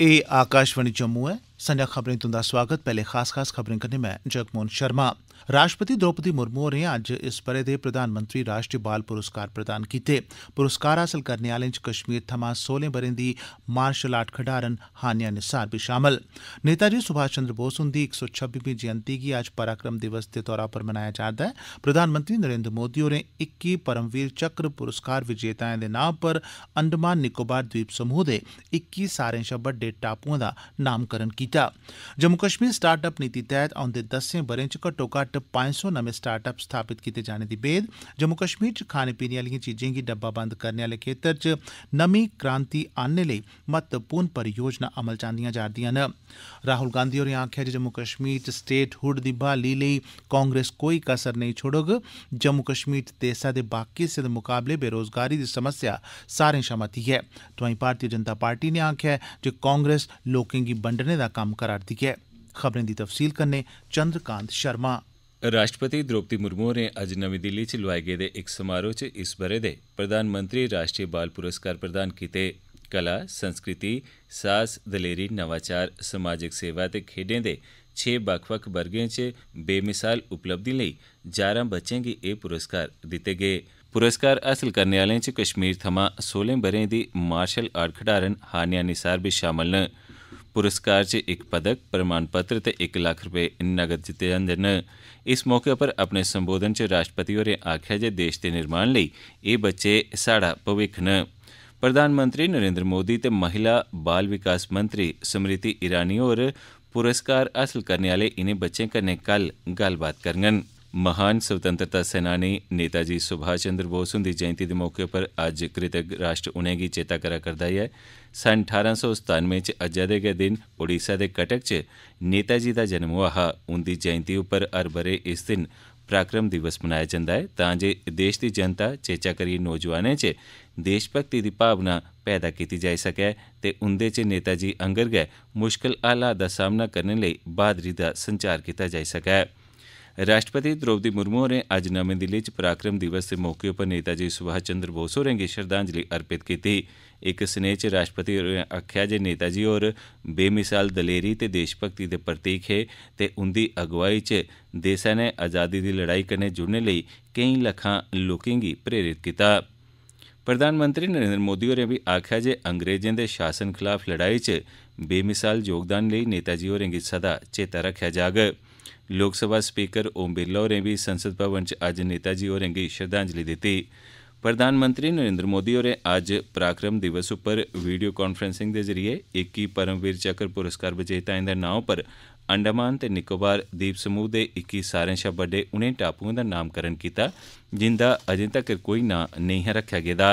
ਇਹ ਆਕਾਸ਼ਵਾਣੀ ਜੰਮੂ ਹੈ संझा खबरें तुंदा सोआगत पैहले खास खास खबरें कन्नै मैं जगमोहन शर्मा राष्ट्रपति द्रौपदी मुर्मू होरें अज्ज इस ब'रे दे प्रधानमंत्री राष्ट्री बाल पुरस्कार प्रदान कीते पुरस्कार हासल करने आह्लें च कश्मीर थमां सोलें ब'रें दी मार्शल आर्ट खडारन हानिया निसार बी शामल नेताजी सुभाष चंद्र बोस हुंदी इक सौ छब्बीवीं जयंती गी अज्ज पराक्रम दिवस दे तौरा पर मनाया जा'रदा ऐ प्रधानमंत्री नरेन्द्र मोदी होरें इक्की परमवीर चक्र पुरस्कार विजेताएं दे नां पर अंडमान निकोबार द्वीप समूह दे इक्की सारें शा बड्डे टापुएं दा नामकरण कीता कीता जम्मू कश्मीर स्टार्टअप नीति तैह्त औंदे दस्सें ब'रें च घट्टोघट्ट पंज सौ नमें स्टार्टअप स्थापित कीते जाने दी मेद जम्मू कश्मीर च खाने पीने आलिएं चीजें गी डब्बाबंद करने आले खेत्तर च नमीं क्रांति आनने लेई महत्वपूर्ण परियोजना अमल च आंदियां जा'रदियां न राहुल गांधी होरें आखेआ जे जम्मू कश्मीर च स्टेटहुड दी ब्हाली लेई कांग्रेस कोई कसर नहीं छोड़ोग जम्मू कश्मीर च देसै दे बाकी हिस्सें दे मुकाबले बेरोजगारी दी समस्या सारें शा मती ऐ तोआईं भारतीय जनता पार्टी ने आखेआ ऐ जे कांग्रेस लोकें गी बंडने दा कम्म करा ऐ खबरें दी तफसील कन्नै चंद्रकांत शर्मा राष्ट्रपति द्रौपदी मुर्मू होरें अज्ज नमीं दिल्ली च लोआए गेदे इक समारोह च इस ब'रे दे प्रधानमंत्री राष्ट्रीय बाल पुरस्कार प्रदान कीते कला संस्कृति साहस दलेरी नवाचार समाजिक सेवा ते खेड्डें दे छे बक्ख बक्ख वर्गें च बेमिसाल उपलब्धि लेई जारां बच्चें गी एह् पुरस्कार दित्ते गे पुरस्कार हासल करने आह्लें च कश्मीर थमां सोलें ब'रें दी मार्शल आर्ट खडारन हानिया निसार बी शामल न पुरस्कार च इक पदक प्रमाण पत्र ते इक लक्ख रपे नगद जित्ते जंदे न इस मौके उप्पर अपने संबोधन च राष्ट्रपति होरें आखेआ जे देश दे निर्माण लेई एह् बच्चे स्हाड़ा भविक्ख न प्रधानमंत्री नरेंद्र मोदी ते महिला बाल विकास मंत्री स्मृति ईरानी होर पुरस्कार हासल करने आह्ले इनें बच्चें कन्नै कल गल्लबात करड़न महान स्वतंत्रता सेनानी नेता जी सुभाष चंद्र बोस हुंदी जयंती दे मौके उप्पर अज्ज कृतज्ञ राष्ट्र उनेंगी चेता करा करदा ऐ सन ठारां सौ सतानुए च अज्जै दे गै दिन ओडिशा दे कटक च नेताजी दा जन्म होआ हा उंदी जयंती उप्पर हर ब'रे इस दिन पराक्रम दिवस मनाया जंदा ऐ तां जे देश दी जनता चेचा करियै नौजवानें च देश भगती दी भावना पैदा कीती जाई सकै ते उंदे च नेताजी आंगर गै मुश्कल हालात दा सामना करने लेई बहादुरी दा संचार कीता जाई सकै राष्ट्रपति द्रौपदी मुर्मू होरें अज्ज नमीं दिल्ली च पराक्रम दिवस दे मौके उप्पर नेताजी सुभाष चंद्र बोस होरें गी श्रद्धांजलि अर्पित कीती इक स्नेह च राष्ट्रपति होरें आक्खेआ जे नेताजी होर बेमिसाल दलेरी ते देशभक्ति दे प्रतीक हे ते उंदी अगुवाई च देसै नै आजादी दी लड़ाई कन्नै जुड़ने लेई केई लक्खां लोकें गी प्रेरित कीता प्रधानमंत्री नरेंद्र मोदी होरें बी आक्खेआ जे अंग्रेजें दे शासन खलाफ लड़ाई च बेमिसाल योगदान लेई नेताजी होरें गी सदा चेता रक्खेआ जाग लोकसभा स्पीकर ओम बिरला होरें बी संसद भवन च अज्ज नेताजी होरें'गी श्रद्धांजलि दित्ती प्रधानमंत्री नरेन्द्र मोदी होरें अज्ज पराक्रम दिवस उप्पर वीडियो कांफ्रैंसिंग दे जरिए इक्की परमवीर चक्र पुरस्कार विजेताएं दे नां उप्पर अंडमान ते निकोबार द्वीप समूह दे इक्की सारें शा बड्डे उनें टापुएं दा नामकरण कीता जिंदा अजें तक्कर कोई नां नेईं हा रक्खेआ गेदा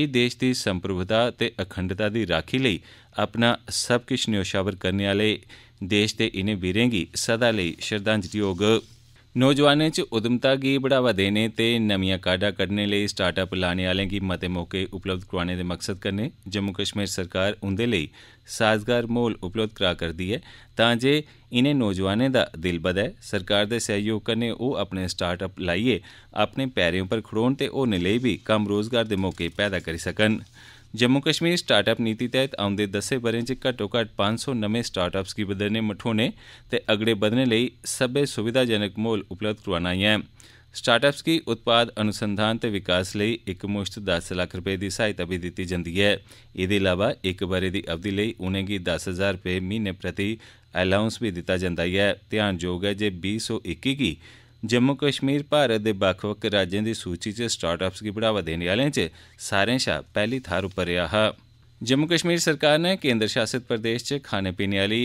एह् देश दी संप्रभुता ते अखंडता दी राखी लेई अपना सब किश न्योछावर करने आह्ले देश दे इनें वीरें गी सदा लेई श्रद्धांजलि होग नौजवानें च उद्यमता गी बढ़ावा देने ते नमियां काह्डां कड्डने लेई स्टार्टअप लाने आह्लें गी मते मौके उपलब्ध करोआने दे मकसद कन्नै जम्मू कश्मीर सरकार उंदे लेई साजगार म्हौल उपलब्ध करा करदी ऐ तां जे इनें नौजवानें दा दिल बधै सरकार दे सैह्योग कन्नै ओह् अपने स्टार्टअप लाइयै अपने पैरें उप्पर खड़ोन ते होरनें लेई बी कम्म रोजगार दे मौके पैदा करी सकन गे जम्मू कश्मीर स्टार्टअप नीति तैह्त औंदे दस्सें ब'रें च घट्टो घट्ट पंज सौ नमें स्टार्टअप्स गी बदरने मठोने ते अगड़े बघने लेई सब्बै सुविधाजनक म्हौल उपलब्ध करोआना ऐ स्टार्टअप्स गी उत्पाद अनुसंधान ते विकास लेई इकमुश्त दस लक्ख रपे दी सहायता बी दित्ती जंदी ऐ एह्दे अलावा इक ब'रे दी अवधि लेई उनेंगी दस हजार रपे म्हीने प्रति एलाउंस बी दित्ता जंदा ऐ ध्यानजोग ऐ जे बीह् सौ इक्की गी जम्मू कश्मीर भारत दे बक्ख बक्ख राज्यें दी सूची च स्टार्टअप्स गी बढ़ावा देने आह्लें च सारें शा पैहली थाहर उप्पर रेआ हा जम्मू कश्मीर सरकार नै केंद्र शासित प्रदेश च खाने पीने आह्ली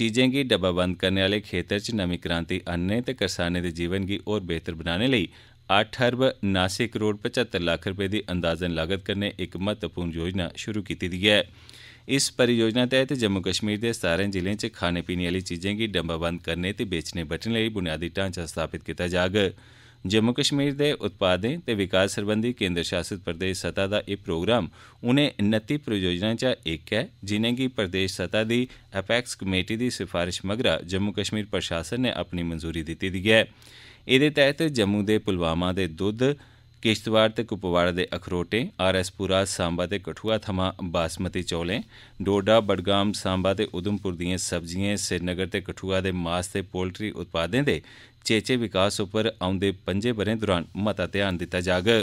चीजें गी डब्बाबंद करने आह्ले खेत्तर च नमीं क्रांति आह्नने ते करसानें दे जीवन गी होर बेह्तर बनाने लेई अट्ठ अरब नास्सी करोड़ पच्हत्तर लक्ख रपे दी अंदाजन लागत कन्नै इक महत्वपूर्ण योजना शुरू शुरु कीती ऐ इस परियोजना तैह्त जम्मू कश्मीर दे सतारें जिलें च खाने पीने आह्ली चीजें गी डब्बाबंद करने ते बेचने बट्टने लेई बुनियादी ढांचा स्थापित कीता जाग जम्मू कश्मीर दे उत्पादें ते विकास सरबंधी केन्द्र शासित प्रदेश सतह दा एह् प्रोग्राम उनें नत्ती परियोजनाएं चा इक ऐ जिनेंगी प्रदेश सतह दी अपैक्स कमेटी दी सफारश मगरा जम्मू कश्मीर प्रशासन नै अपनी मंजूरी दित्ती दी ऐ एह्दे तैह्त जम्मू दे पुलवामा दे दुद्ध किश्तवाड़ ते कुपवाड़ा दे अखरोटें आर एस पुरा सांबा ते कठुआ थमां बासमती चौलें डोडा बडगाम सांबा ते उधमपुर दिएं सब्जिएं श्रीनगर ते कठुआ दे मास ते पोल्ट्री उत्पादें दे चेचे विकास उप्पर औंदे पंजें ब'रें दौरान मता ध्यान दित्ता जाई सकै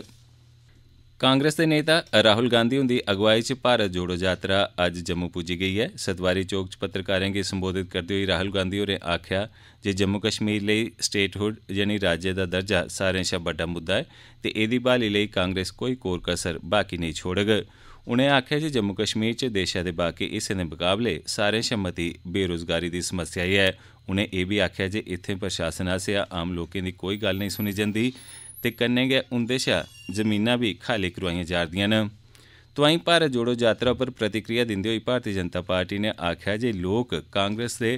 कांग्रेस दे नेता राहुल गांधी हुंदी अगुवाई च भारत जोड़ो यात्रा अज्ज जम्मू पुज्जी गेई ऐ सतवारी चौक च पत्रकारें गी संबोधित करदे होई राहुल गांधी होरें आखेआ जे जम्मू कश्मीर लेई स्टेटहुड यानि राज्य दा दर्जा सारें शा बड्डा मुद्दा ऐ ते एह्दी ब्हाली लेई कांग्रेस कोई कोर कसर बाकी नेईं छोड़ग उनें आखेआ जे जम्मू कश्मीर च देशै दे बाकी हिस्सें दे मकाबले सारें शा मती बेरोजगारी दी समस्या ऐ उनें एह् बी आखेआ जे इत्थें प्रशासन आसेआ आम लोकें दी कोई गल्ल नेईं सुनी जंदी ऐ ते कन्नै गै उंदे शा जमीनां बी खाली करोआईयां जा'रदियां न तोआई भारत जोड़ो यात्रा उप्पर प्रतिक्रिया दिंदे होई भारती जनता पार्टी नै आखेआ जे लोक कांग्रेस दे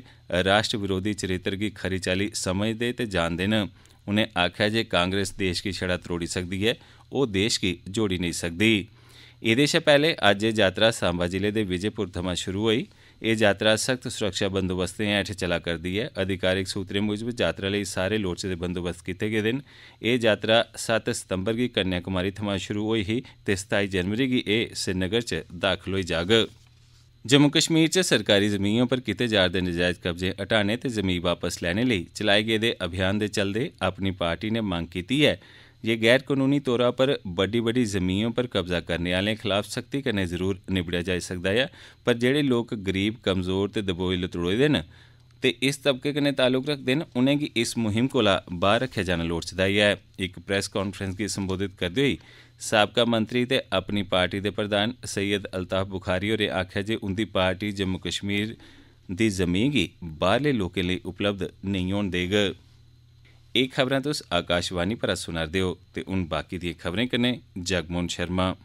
राष्ट्र विरोधी चरित्र गी खरी चाल्ली समझदे ते जानदे न उनें आखेआ जे कांग्रेस देश गी छड़ा त्रोड़ी सकदी ऐ ओ देश गी जोड़ी नेईं सकदी ऐ एह्दे शा पैह्ले अज्ज एह् यात्रा सांबा जिले दे विजयपुर थमां शुरु होई एह् यात्रा सख्त सुरक्षा बंदोबस्तें हैठ चलै करदी ऐ अधिकारिक सूत्रें मुजब यात्रा लेई सारे लोड़चदे बंदोबस्त कीते गेदे न एह् यात्रा सत्त सितम्बर गी कन्याकुमारी थमां शुरु होई ही ते सताई जनवरी गी एह् श्रीनगर च दाखल होई जाग जम्मू कश्मीर च सरकारी जिमीं उप्पर कीते जा'रदे नजैज कब्जे हटाने ते जिमीं वापस लैने लेई चलाए गेदे अभियान दे चलदे अपनी पार्टी नै मंग कीती ऐ ये गैर कानूनी तौरा पर बड्डी बड्डी जमीनें पर कब्जा करने आह्लें खलाफ सख्ती कन्नै जरूर निबड़ेया जाई सकदा ऐ पर जेहड़े लोक गरीब कमजोर ते दबोए लतड़ोए दे न ते इस तबके कन्नै ताल्लुक रखदे न उनेंगी इस मुहिम कोला बाहर रक्खेया जाना लोड़चदा ऐ इक प्रैस कांफ्रैंस गी संबोधित करदे होई साबका मंत्री ते अपनी पार्टी दे प्रधान सैयद अल्ताफ बुखारी होरें आखेआ जे उंदी पार्टी जम्मू कश्मीर दी ज़मीं गी बाहरले लोकें लेई उपलब्ध नेईं होन देगंन ਇਹ ਖਬਰਾਂ ਤੁਸ ਆਕਾਸ਼ਵਾਣੀ ਪਰ ਸੁਣਾਰਦੇ ਦਿਓ ਤੇ ਹੁਣ ਬਾਕੀ ਦੀਆਂ ਖਬਰਾਂ ਕਨੇ ਜਗਮੋਨ ਸ਼ਰਮਾ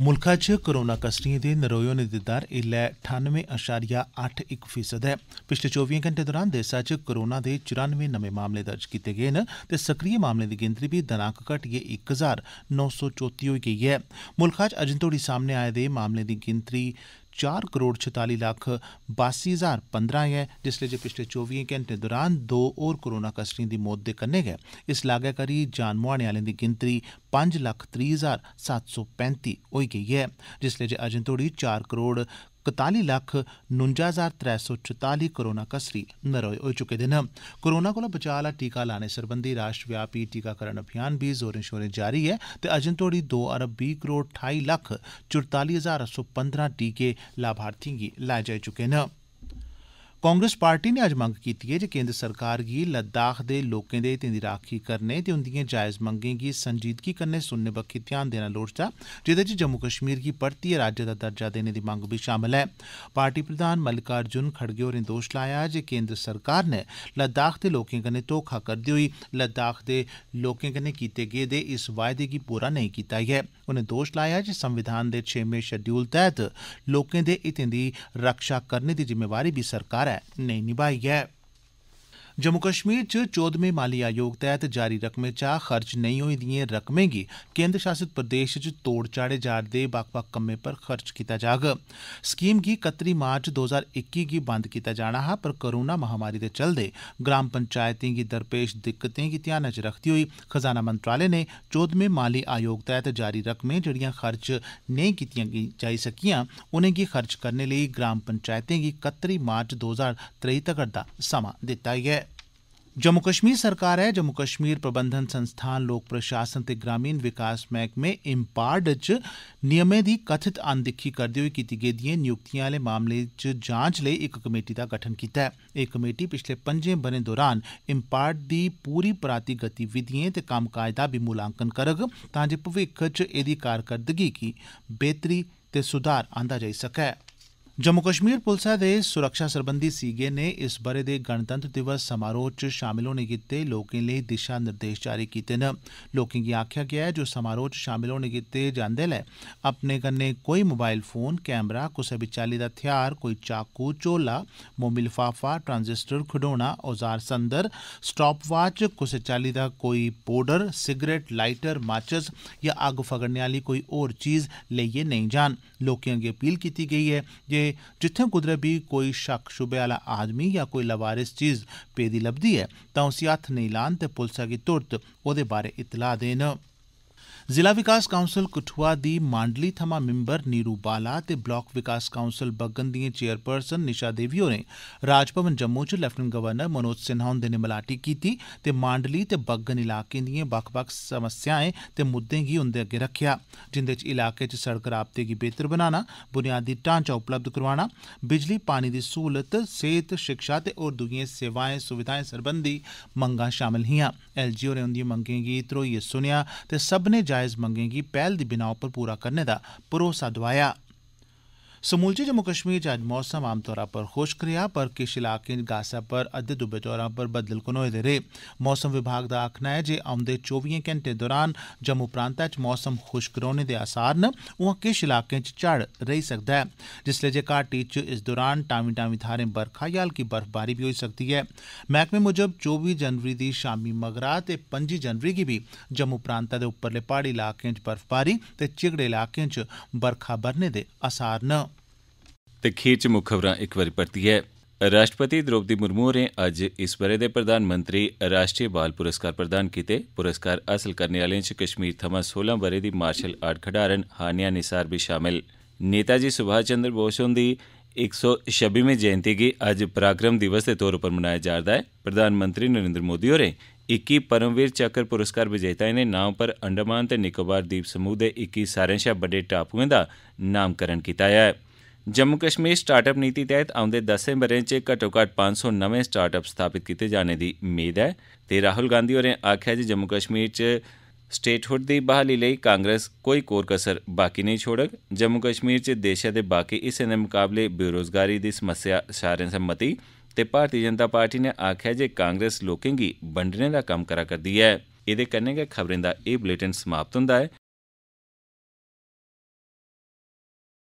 ਮੁਲਕਾ 'ਚ ਕੋਰੋਨਾ ਕਸਟਰੀਆਂ ਦੇ ਨਰੋਇਓ ਨੇ ਦਿੱਤਾ ਇਲੈ 98.81% ਹੈ ਪਿਛਲੇ 24 ਘੰਟੇ ਦੌਰਾਨ ਦੇਸਾ 'ਚ ਕੋਰੋਨਾ ਦੇ 94 ਨਵੇਂ ਮਾਮਲੇ ਦਰਜ ਕੀਤੇ ਗਏ ਨੇ ਤੇ ਸਕਰੀਏ ਮਾਮਲੇ ਦੀ ਗਿਣਤੀ ਵੀ ਦਨਾਕ ਘਟ ਕੇ 1934 ਹੋ ਗਈ ਹੈ ਮੁਲਕਾ 'ਚ ਅਜਿੰਤੋੜੀ ਸਾਹਮਣੇ ਆਏ ਦੇ ਮਾਮਲੇ ਦੀ ਗਿਣਤੀ चार करोड़ छताली लक्ख बासी हजार पंदरां ऐ जिसलै जे पिछले चौबिएं घैंटें दौरान दो होर कोरोना कसरें दी मौत दे कन्नै गै इस लागै करी जान मुहाने आलें दी गिनतरी पंज लक्ख त्रीह् हजार सत्त सौ पैंती होई गेई ऐ जिसलै जे अजें तोड़ी चार करोड़ कताली लक्ख नुंजा हजार त्रै सौ चुताली कोरोना कसरी नरोए होई चुके दे न कोरोना कोला बचाऽ आला टीका लाने सरबंधी राष्ट्रव्यापी टीकाकरण अभियान बी जोरें शोरें जारी ऐ ते अर्जे तोड़ी दो अरब बीह् करोड़ ठाई लक्ख चुरताली हजार अट्ठ सौ पंदरां टीके लाभार्थिएं गी लाए जाई चुके न कांग्रेस पार्टी नै अज्ज मंग कीती ऐ जे केन्द्र सरकार गी लद्दाख दे लोकें दे हितें दी राक्खी करने ते उंदिएं जायज मंगें गी संजीदगी कन्नै सुनने बक्खी ध्यान देना लोड़चदा जेदे च जम्मू कश्मीर गी परतियै राज्य दा दर्जा देने दी मंग बी शामल ऐ पार्टी प्रधान मल्लिकार्जुन खड़गे होरें दोश लाया ऐ जे केन्द्र सरकार नै लद्दाख दे लोकें कन्नै धोखा करदे होई लद्दाख दे लोकें कन्नै कीते गेदे इस वायदे गी पूरा नेई कीता ऐ उनें दोश लाया जे संविधान दे छेमें षड्यूल तैह्त लोकें दे हितें दी रक्षा करने दी जिम्मेवारी बी सरकार ऐ ਨੇ ਨਿਭਾਈ ਹੈ जम्मू कश्मीर च चौदमें माली आयोग तैहत जारी रकमें चा खर्च नेईं होई दिएं रकमें गी केन्द्र शासित प्रदेश च तोड़ चाढ़े जा'रदे बक्ख बक्ख कम्में पर खर्च कीता जाग स्कीम गी कत्तरी मार्च दो ज्हार इक्की गी बंद कीता जाना हा पर कोरोना महामारी दे चलदे ग्राम पंचैतें गी दरपेश दिक्कतें गी ध्यानै च रक्खदे होई खजाना मंत्रालय नै चौदमें माली आयोग तैहत जारी रकमें जेड़ियां खर्च नेई कीतीआं जाई सकियां उनेंगी खर्च करने लेई ग्राम पंचैतें गी कत्तरी मार्च दो ज्हार त्रेई तगर दा समां दित्ता हा जम्मू कश्मीर सरकारै जम्मू कश्मीर प्रबंधन संस्थान लोक प्रशासन ते ग्रामीण विकास मैह्कमे इम्पार्ड च नियमें दी कथित अनदिक्खी करदे होई कीती गेदिएं नियुक्तिएं आले मामले च जांच लेई इक कमेटी दा गठन कीता ऐ एह् कमेटी पिछले पंजें ब'रें दौरान इम्पार्ड दी पूरी पराती गतिविधिएं ते कम्मकाज दा बी मूल्यांकन करौग जे भविक्ख च एह्दी कारकरदगी की बेह्तरी ते सुधार आंदा जाई सकै जम्मू कश्मीर पुलसै दे सुरक्षा सरबंधी सीगे नै इस ब'रे दे गणतंत्र दिवस समारोह च शामल होने गितै लोकें लेई दिशा निर्देश जारी कीते न लोकें गी आखेआ गेआ ऐ जे ओह् समारोह च शामल होने गितै जंदे'लै अपने कन्नै कोई मोबाइल फोन कैमरा कुसै बी चाल्ली दा थेहार कोई चाकू झोला मोमी लफाफा ट्रांजिस्टर खडौना औजार संदर स्टापवाच कुसै चाल्ली दा कोई पौडर सिगरेट लाइटर माचिस या अग्ग फगड़ने आह्ली कोई होर चीज लेइयै नेईं जान लोकें अग्गे अपील कीती गेई ऐ जे जित्थै कुदरै बी कोई शक्क शुबे आह्ला आदमी जां कोई लवारिस चीज पेदी लब्भदी ऐ तां उसी हत्थ नेईं लान ते पुलसा गी तुरत ओह्दे बारै इतलाह् देन ਜ਼ਿਲ੍ਹਾ ਵਿਕਾਸ ਕਾਉਂਸਲ ਕਠੂਆ ਦੀ ਮੰਡਲੀ ਥਮਾ ਮੈਂਬਰ ਨੀਰੂ ਬਾਲਾ ਤੇ ਬਲਾਕ ਵਿਕਾਸ ਕਾਉਂਸਲ ਬੱਗਨ ਦੀਆਂ ਚੇਅਰਪਰਸਨ ਨਿਸ਼ਾ ਦੇਵੀ ਹੋਰੇ ਰਾਜ ਭਵਨ ਜੰਮੂ ਚ ਲੈਫਟਨ ਗਵਰਨਰ ਮਨੋਜ ਸਿਨਹਾ ਹੁੰਦੇ ਨੇ ਮਲਾਟੀ ਕੀਤੀ ਤੇ ਮੰਡਲੀ ਤੇ ਬੱਗਨ ਇਲਾਕੇ ਦੀਆਂ ਵੱਖ-ਵੱਖ ਸਮੱਸਿਆਵਾਂ ਤੇ ਮੁੱਦੇ ਗੀ ਹੁੰਦੇ ਅੱਗੇ ਰੱਖਿਆ ਜਿੰਦੇ ਚ ਇਲਾਕੇ ਚ ਸੜਕ ਰਾਬਤੇ ਗੀ ਬਿਹਤਰ ਬਣਾਣਾ ਬੁਨਿਆਦੀ ਢਾਂਚਾ ਉਪਲਬਧ ਕਰਵਾਣਾ ਬਿਜਲੀ ਪਾਣੀ ਦੀ ਸਹੂਲਤ ਸਿਹਤ ਸਿੱਖਿਆ ਤੇ ਹੋਰ ਦੁਗੀਆਂ ਸੇਵਾਵਾਂ ਸੁਵਿਧਾਵਾਂ ਸੰਬੰਧੀ ਮੰਗਾਂ ਸ਼ਾਮਲ ਹੀਆਂ ਐਲਜੀਓ ਨੇ ਉਹਨਾਂ ਦੀਆਂ ਮੰਗਾਂ ਗੀ ਤਰੋਈਏ ਸੁਨਿਆ ਤੇ ਸਭ ਨੇ जायज मंगें गी पैह्ल दी बिनाह् उप्पर पूरा करने दा भरोसा दोआया समूलचे जम्मू कश्मीर च अज्ज मौसम आमतौरा पर खुश्क रेहा पर किश इलाकें गासै पर अद्दे दुब्बे तौरा पर बद्दल घनोए दे रेह मौसम विभाग दा आक्खना ऐ जे औंदे चौबिएं घैंटें दौरान जम्मू प्रांतै च मौसम खुश्क रौह्ने दे असार न उआं किश इलाकें च झड़ रेई सकदा ऐ जिसलै जे घाटी च इस दौरान टामी टामी थाहरें बरखा या हल्की बर्फबारी बी होई सकदी ऐ मैह्कमे मुजब चौबी जनवरी दी शामी मगरा ते पं'जी जनवरी गी बी जम्मू प्रांतै दे उप्परले प्हाड़ी इलाकें च बर्फबारी ते झिगड़े इलाकें च बरखा बरने दे असार न ਤਖੀਰ ਚ ਮੁੱਖ ਇੱਕ ਵਾਰੀ ਪੜਤੀ ਹੈ ਰਾਸ਼ਟਰਪਤੀ ਦ੍ਰੋਪਦੀ ਮੁਰਮੂ ਨੇ ਅੱਜ ਇਸ ਬਰੇ ਦੇ ਪ੍ਰਧਾਨ ਮੰਤਰੀ ਰਾਸ਼ਟਰੀ ਬਾਲ ਪੁਰਸਕਾਰ ਪ੍ਰਦਾਨ ਕੀਤੇ ਪੁਰਸਕਾਰ ਅਸਲ ਕਰਨ ਵਾਲੇ ਚ ਕਸ਼ਮੀਰ ਥਮਾ 16 ਬਰੇ ਦੀ ਮਾਰਸ਼ਲ ਆਰਟ ਖਿਡਾਰਨ ਹਾਨੀਆ ਨਿਸਾਰ ਵੀ ਸ਼ਾਮਿਲ ਨੇਤਾ ਜੀ ਸੁਭਾਸ਼ ਚੰਦਰ ਬੋਸ ਹੁੰਦੀ 126ਵੇਂ ਜਯੰਤੀ ਦੀ ਅੱਜ ਪ੍ਰੋਗਰਾਮ ਦਿਵਸ ਦੇ ਤੌਰ ਉਪਰ ਮਨਾਇਆ ਜਾ ਰਿਹਾ ਹੈ ਪ੍ਰਧਾਨ ਮੰਤਰੀ ਨਰਿੰਦਰ ਮੋਦੀ ਹੋਰੇ 21 ਪਰਮਵੀਰ ਚੱਕਰ ਪੁਰਸਕਾਰ ਵਿਜੇਤਾਵਾਂ ਦੇ ਨਾਮ ਪਰ ਅੰਡਮਾਨ ਤੇ ਨਿਕੋਬਾਰ ਦੀਪ ਸਮੂਹ ਦੇ 21 ਸਾਰੇ ਸ਼ਾ ਵੱਡੇ ਟਾਪੂਆਂ ਦਾ ਨਾਮਕਰਨ ਕੀਤਾ ਹੈ जम्मू कश्मीर स्टार्टअप नीति तैह्त औंदे दस्सें ब'रें च घट्टो घट्ट पंज सौ नमें स्टार्टअप स्थापित कीते जाने दी मेद ऐ ते राहुल गांधी होरें आखेआ जे जम्मू कश्मीर च स्टेटहुड दी ब्हाली लेई कांग्रेस कोई कोर कसर बाकी नेईं छोड़ोग जम्मू कश्मीर च देशै दे बाकी हिस्सें दे मुकाबले बेरोजगारी दी समस्या सारें शा मती ते भारती जनता पार्टी नै आखेआ जे कांग्रेस लोकें गी बंडने दा कम्म करा करदी ऐ एह्दे कन्नै गै खबरें दा एह् बुलेटिन समाप्त हुंदा ऐ